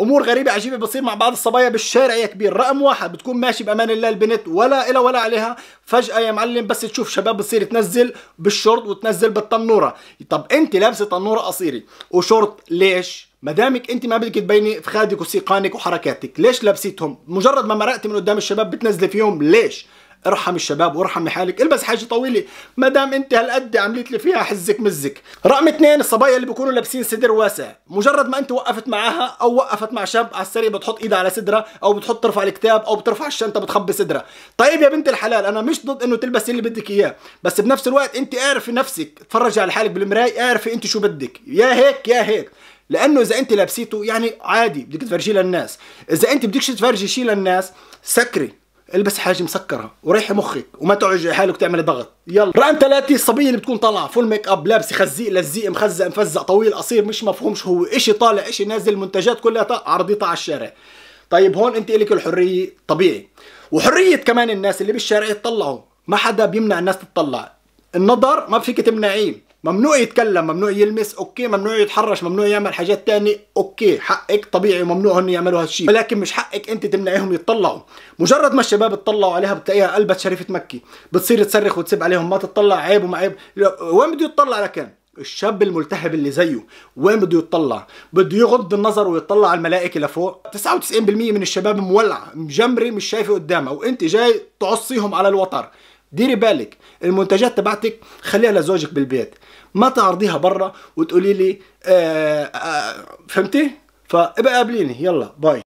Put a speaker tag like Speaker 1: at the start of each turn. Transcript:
Speaker 1: امور غريبه عجيبه بتصير مع بعض الصبايا بالشارع يا كبير رقم واحد بتكون ماشي بامان الله البنت ولا إلها ولا عليها فجاه يا معلم بس تشوف شباب بتصير تنزل بالشورت وتنزل بالتنوره طب انت لابسه تنوره قصيره وشورت ليش ما دامك انت ما بدك تبيني فخادك وسيقانك وحركاتك ليش لابسيتهم مجرد ما مرقتي من قدام الشباب بتنزلي فيهم ليش ارحم الشباب وارحمي حالك البس حاجه طويله ما دام انت هالقد عملت لي فيها حزك مزك رقم اثنين الصبايا اللي بيكونوا لابسين صدر واسع مجرد ما انت وقفت معها او وقفت مع شاب على السريع بتحط ايدها على صدرها او بتحط ترفع الكتاب او بترفع الشنطه بتخبي صدرها طيب يا بنت الحلال انا مش ضد انه تلبسي اللي بدك اياه بس بنفس الوقت انت اعرفي نفسك تفرجي على حالك بالمرايه اعرفي انت شو بدك يا هيك يا هيك لانه اذا انت لابسيته يعني عادي بدك تفرجيه للناس اذا انت بدكش تفرجي شيء للناس سكري البس حاجه مسكره وريحي مخك وما تقعد حالك تعمل ضغط يلا رقم ثلاثة الصبيه اللي بتكون طالعه فول ميك اب لابسه خزيق لزيق مخزق مفزق طويل قصير مش مفهوم شو هو اشي طالع اشي نازل منتجات كلها عرضيتها على الشارع طيب هون انت الك الحريه طبيعي وحريه كمان الناس اللي بالشارع يتطلعوا ما حدا بيمنع الناس تتطلع النظر ما فيك تمنعيه ممنوع يتكلم ممنوع يلمس اوكي ممنوع يتحرش ممنوع يعمل حاجات تانية اوكي حقك طبيعي وممنوع انه يعملوا هالشيء ولكن مش حقك انت تمنعيهم يتطلعوا مجرد ما الشباب اتطلعوا عليها بتلاقيها قلبت شريفة مكي بتصير تصرخ وتسب عليهم ما تتطلع عيب وما عيب وين بده يتطلع لكان الشاب الملتهب اللي زيه وين بده يتطلع بده يغض النظر ويطلع على الملائكه لفوق 99% من الشباب مولع مجمري مش شايفه قدامها وانت جاي تعصيهم على الوتر ديري بالك المنتجات تبعتك خليها لزوجك بالبيت ما تعرضيها برا وتقولي لي آه آه فهمتي فابقى قابليني يلا باي